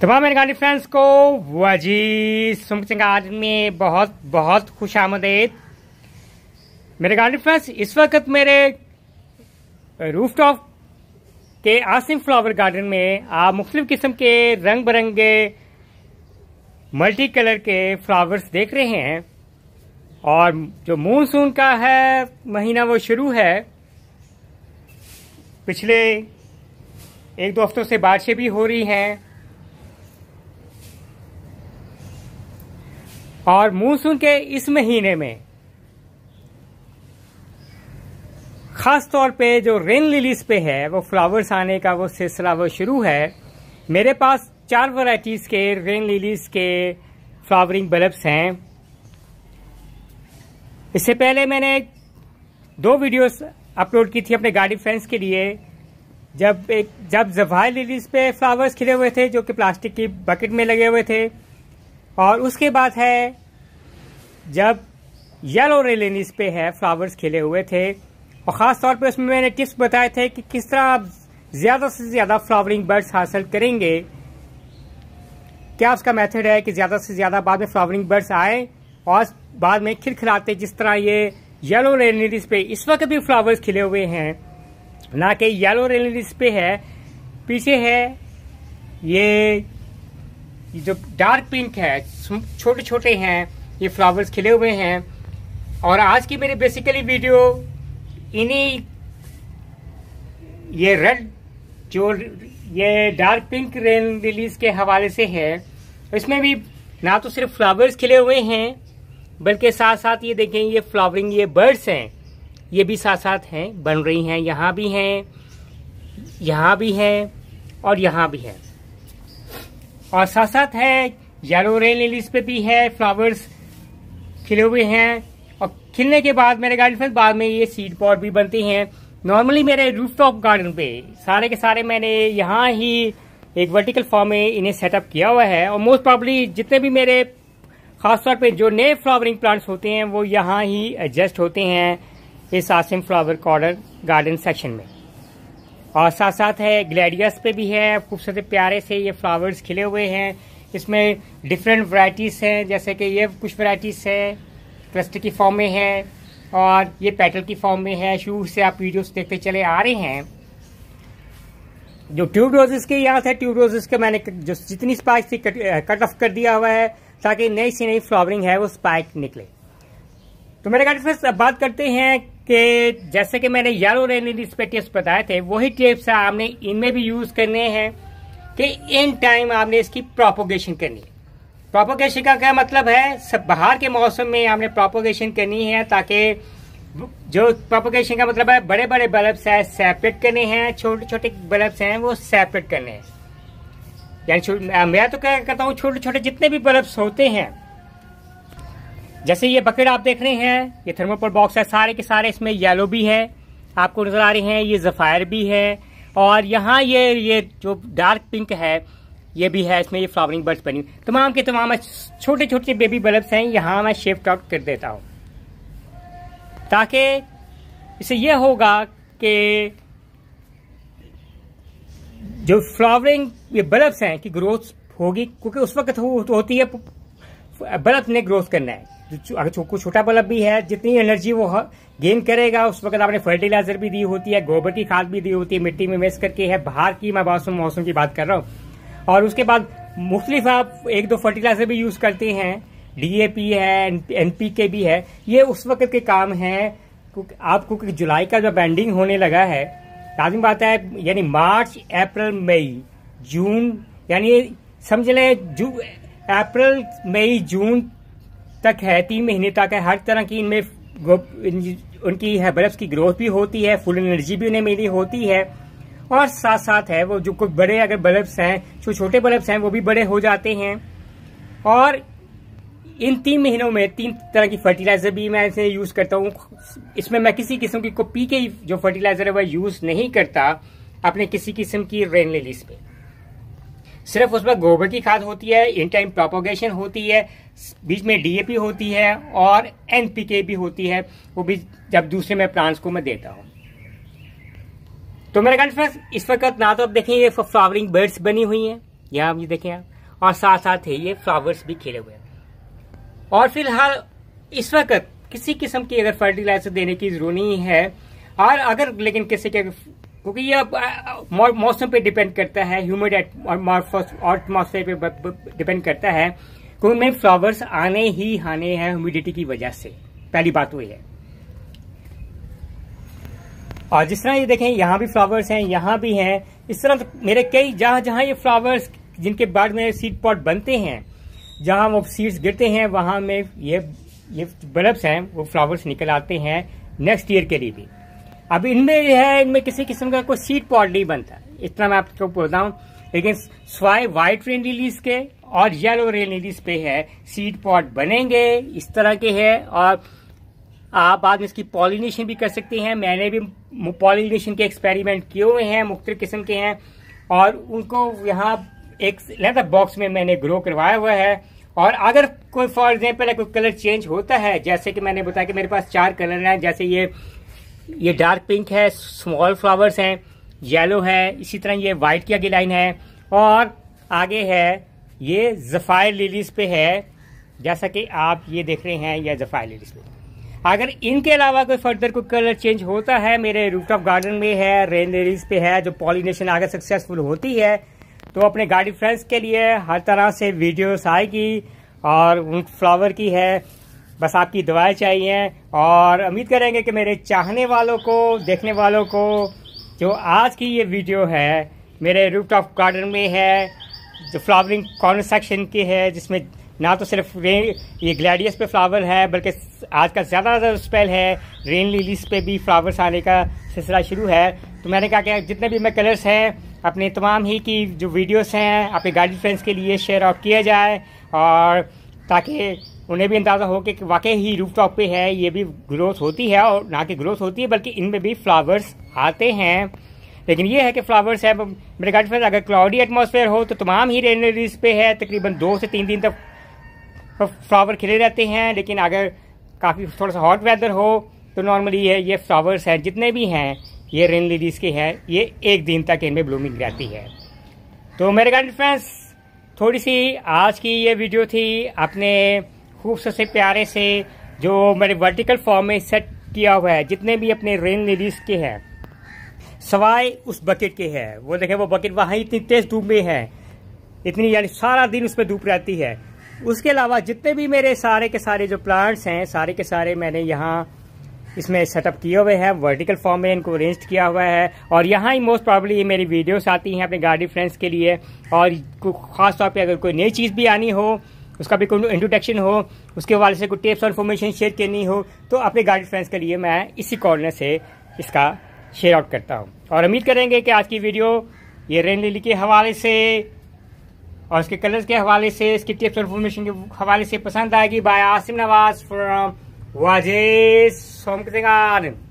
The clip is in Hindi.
तमाम मेरे गाली फ्रेंड्स को वजी सुमक सिंह में बहुत बहुत खुश आमदेद मेरे गाली फ्रेंड्स इस वक्त मेरे रूफ टॉप के आसिम फ्लावर गार्डन में आप मुख्तलिफ किस्म के रंग बिरंगे मल्टी कलर के फ्लावर्स देख रहे हैं और जो मानसून का है महीना वो शुरू है पिछले एक दो हफ्तों से बारिशें भी हो रही हैं और मानसून के इस महीने में खास तौर पे जो रेन लिलीज पे है वो फ्लावर्स आने का वो सिलसिला वो शुरू है मेरे पास चार वैरायटीज के रेन लिलीज के फ्लावरिंग बल्ब्स हैं इससे पहले मैंने दो वीडियोस अपलोड की थी अपने गाड़ी फ्रेंड्स के लिए जब एक जब जवाहर लिलीज पे फ्लावर्स खिले हुए थे जो कि प्लास्टिक की बकेट में लगे हुए थे और उसके बाद है जब येलो रेलेनिस पे है फ्लावर्स खिले हुए थे और ख़ास तौर पे उसमें मैंने टिप्स बताए थे कि किस तरह आप ज़्यादा से ज़्यादा फ्लावरिंग बर्ड्स हासिल करेंगे क्या उसका मेथड है कि ज़्यादा से ज़्यादा बाद में फ्लावरिंग बर्ड्स आए और बाद में खिलखिलाते जिस तरह ये येलो रेलिनिस पे इस वक्त भी फ्लावर्स खिले हुए हैं ना कि येलो रेलिनिस पे है पीछे है ये जो डार्क पिंक है छोटे छोटे हैं ये फ्लावर्स खिले हुए हैं और आज की मेरी बेसिकली वीडियो इन्हीं ये रेड जो ये डार्क पिंक रेन रिलीज के हवाले से है इसमें भी ना तो सिर्फ फ्लावर्स खिले हुए हैं बल्कि साथ साथ ये देखें ये फ्लावरिंग ये बर्ड्स हैं ये भी साथ साथ हैं बन रही हैं यहाँ भी हैं यहाँ भी हैं और यहाँ भी हैं और साथ साथ है येलो रेन लिलीज पे भी है फ्लावर्स खिले हुए हैं और खिलने के बाद मेरे गार्डन में बाद में ये सीड पॉट भी बनते हैं नॉर्मली मेरे रूफटॉप गार्डन पे सारे के सारे मैंने यहाँ ही एक वर्टिकल फॉर्म में इन्हें सेटअप किया हुआ है और मोस्ट प्रॉब्ली जितने भी मेरे खासतौर पे जो नए फ्लावरिंग प्लांट्स होते हैं वो यहाँ ही एडजस्ट होते हैं इस आसिम फ्लावर कॉर्डर गार्डन सेक्शन में और साथ साथ है ग्लैडियस पे भी है खूबसूरत प्यारे से ये फ्लावर्स खिले हुए हैं इसमें डिफरेंट वराइटीज़ हैं जैसे कि ये कुछ वराइटीज़ है क्लस्टर की फॉर्म में है और ये पेटल की फॉर्म में है शुरू से आप वीडियोस देखते चले आ रहे हैं जो ट्यूब रोजेस के यहाँ से ट्यूब रोजेस के मैंने जो जितनी स्पाइक थी कट, कट ऑफ कर दिया हुआ है ताकि नई सी नई फ्लावरिंग है वो स्पाइक निकले तो मेरे ख्याल बात करते हैं कि जैसे कि मैंने येलो रेन पे टिप्स बताए थे वही टिप्स आपने इनमें भी यूज़ करने हैं कि इन टाइम आपने इसकी प्रोपोगेशन करनी है प्रोपोगेशन का क्या मतलब है सब बाहर के मौसम में आपने प्रोपोगेशन करनी है ताकि जो प्रोपोगेशन का मतलब है बड़े बड़े बल्ब्स है सेपरेट करने हैं छोटे छोटे बल्ब्स हैं वो सेपरेट करने हैं यानी मैं तो क्या कहता हूँ छोटे छोटे जितने भी बल्ब्स होते हैं जैसे ये बकेट आप देख रहे हैं ये थर्मोपोल बॉक्स है सारे के सारे इसमें येलो भी है आपको नजर आ रहे हैं ये जफायर भी है और यहाँ ये ये जो डार्क पिंक है ये भी है इसमें ये फ्लावरिंग बर्ड्स बनी तमाम के तमाम छोटे छोटे बेबी बल्ब्स हैं यहाँ मैं शेफ्ट आउट कर देता हूँ ताकि इससे यह होगा कि जो फ्लावरिंग ये बल्ब्स हैं कि ग्रोथ होगी क्योंकि उस वक्त हो, होती है बल्ब ने ग्रोथ करना है अगर आपको छोटा बल्ब भी है जितनी एनर्जी वो गेन करेगा उस वक्त आपने फर्टिलाइजर भी दी होती है गोबर की खाद भी दी होती है मिट्टी में मिक्स करके है बाहर की मैं मौसम मौसम की बात कर रहा हूँ और उसके बाद मुख्तलिफ आप एक दो फर्टिलाइजर भी यूज़ करते हैं पी है एनपीके भी है ये उस वक्त के काम है आपको जुलाई का जो बैंडिंग होने लगा है लाजमी बात है यानी मार्च अप्रैल मई जून यानी समझ लें अप्रैल मई जून तक है तीन महीने तक है हर तरह की इनमें उनकी है बर्फ की ग्रोथ भी होती है फुल एनर्जी भी उन्हें मिली होती है और साथ साथ है वो जो कुछ बड़े अगर बल्ब्स हैं जो छोटे बल्ब्स हैं वो भी बड़े हो जाते हैं और इन तीन महीनों में तीन तरह की फर्टिलाइज़र भी मैं इसे यूज़ करता हूँ इसमें मैं किसी किस्म की को पी के जो फर्टिलाइज़र है वह यूज़ नहीं करता अपने किसी किस्म की रेन लिस्ट पे सिर्फ उसमें गोबर की खाद होती है इन टाइम प्रोपोगेशन होती है बीच में डीएपी होती है और एनपीके भी होती है वो भी जब दूसरे में प्लांट्स को मैं देता हूँ तो मेरे ख्याल फ्रेंड्स इस वक्त ना तो आप देखें ये फ्लावरिंग बर्ड्स बनी हुई हैं यहाँ ये देखें आप और साथ साथ ही ये फ्लावर्स भी खिले हुए हैं और फिलहाल इस वक्त किसी किस्म की अगर फर्टिलाइजर देने की जरूरत नहीं है और अगर लेकिन किसी के क्योंकि ये मौसम पे डिपेंड करता है ह्यूमिड एटमोसफेयर पे डिपेंड करता है क्योंकि उनमें फ्लावर्स आने ही आने हैं ह्यूमिडिटी की वजह से पहली बात वही तो है और जिस तरह ये देखें यहाँ भी फ्लावर्स हैं यहाँ भी हैं इस तरह तो मेरे कई जहां जहां ये फ्लावर्स जिनके बाद में सीड पॉट बनते हैं जहां वो सीड्स गिरते हैं वहां में ये ये बल्ब्स हैं वो फ्लावर्स निकल आते हैं नेक्स्ट ईयर के लिए भी अब इनमें है इनमें किसी किस्म का कोई सीट पॉड नहीं बनता इतना मैं आपको बोलता हूँ लेकिन स्वाय व्हाइट रेन रिलीज के और येलो रेन रिलीज पे है सीट पॉड बनेंगे इस तरह के है और आप बाद में इसकी पॉलिनेशन भी कर सकते हैं मैंने भी पॉलिनेशन के एक्सपेरिमेंट किए हुए हैं मुख्तु किस्म के हैं और उनको यहाँ एक लेदर बॉक्स में मैंने ग्रो करवाया हुआ है और अगर कोई फॉर एग्जाम्पल कोई कलर चेंज होता है जैसे कि मैंने बताया कि मेरे पास चार कलर हैं जैसे ये ये डार्क पिंक है स्मॉल फ्लावर्स हैं येलो है इसी तरह ये वाइट की आगे लाइन है और आगे है ये जफ़ायर लिलीज पे है जैसा कि आप ये देख रहे हैं यह जफ़ायर लिलीज पे अगर इनके अलावा कोई फर्दर कोई कलर चेंज होता है मेरे रूट ऑफ गार्डन में है रेन लिलीज पे है जो पॉलिनेशन आगे सक्सेसफुल होती है तो अपने गार्डन फ्रेंड्स के लिए हर तरह से वीडियोस आएगी और उन फ्लावर की है बस आपकी दुआएं चाहिए और उम्मीद करेंगे कि मेरे चाहने वालों को देखने वालों को जो आज की ये वीडियो है मेरे रूप टॉप गार्डन में है जो फ्लावरिंग कॉर्नर सेक्शन की है जिसमें ना तो सिर्फ रेन ये ग्लैडियस पे फ्लावर है बल्कि आज का ज़्यादा ज़्यादा स्पेल है रेन लिलीज पे भी फ्लावर्स आने का सिलसिला शुरू है तो मैंने कहा कि जितने भी मैं कलर्स हैं अपने तमाम ही की जो वीडियोस हैं अपने गार्डन फ्रेंड्स के लिए शेयर आउट किया जाए और ताकि उन्हें भी अंदाज़ा हो कि वाकई ही रूफ टॉप पे है ये भी ग्रोथ होती है और ना कि ग्रोथ होती है बल्कि इनमें भी फ्लावर्स आते हैं लेकिन ये है कि फ्लावर्स है मेरे ख्याल फिर अगर क्लाउडी एटमोसफेयर हो तो तमाम ही रेनरीज पे है तकरीबन दो से तीन दिन तक फ्लावर खिले रहते हैं लेकिन अगर काफ़ी थोड़ा सा हॉट वेदर हो तो नॉर्मली ये ये फ्लावर्स हैं जितने भी हैं ये रेन लेडीज़ के हैं ये एक दिन तक इनमें ब्लूमिंग रहती है तो मेरे गार्ड फ्रेंड्स थोड़ी सी आज की ये वीडियो थी अपने खूब से प्यारे से जो मैंने वर्टिकल फॉर्म में सेट किया हुआ है जितने भी अपने रेन लिलीज के हैं सवाए उस बकेट के है वो देखें वो बकेट वहाँ इतनी तेज धूप में है इतनी यानी सारा दिन उसमें धूप रहती है उसके अलावा जितने भी मेरे सारे के सारे जो प्लांट्स हैं सारे के सारे मैंने यहाँ इसमें सेटअप किए हुए हैं वर्टिकल फॉर्म में इनको अरेंज किया हुआ है और यहाँ ही मोस्ट प्रॉब्ली ये मेरी वीडियोस आती हैं अपने गार्डन फ्रेंड्स के लिए और खास तौर पे अगर कोई नई चीज़ भी आनी हो उसका भी कोई इंट्रोडक्शन हो उसके हवाले से कोई टिप्स और इन्फॉर्मेशन शेयर करनी हो तो अपने गाइड फ्रेंड्स के लिए मैं इसी कॉर्नर से इसका शेयर आउट करता हूँ और उम्मीद करेंगे कि आज की वीडियो ये रेन लिली के हवाले से और इसके कलर्स के हवाले से इसकी टिप्स और इन्फॉर्मेशन के हवाले से पसंद आएगी बाय आसिम नवाज फ्रॉम सोम सिंह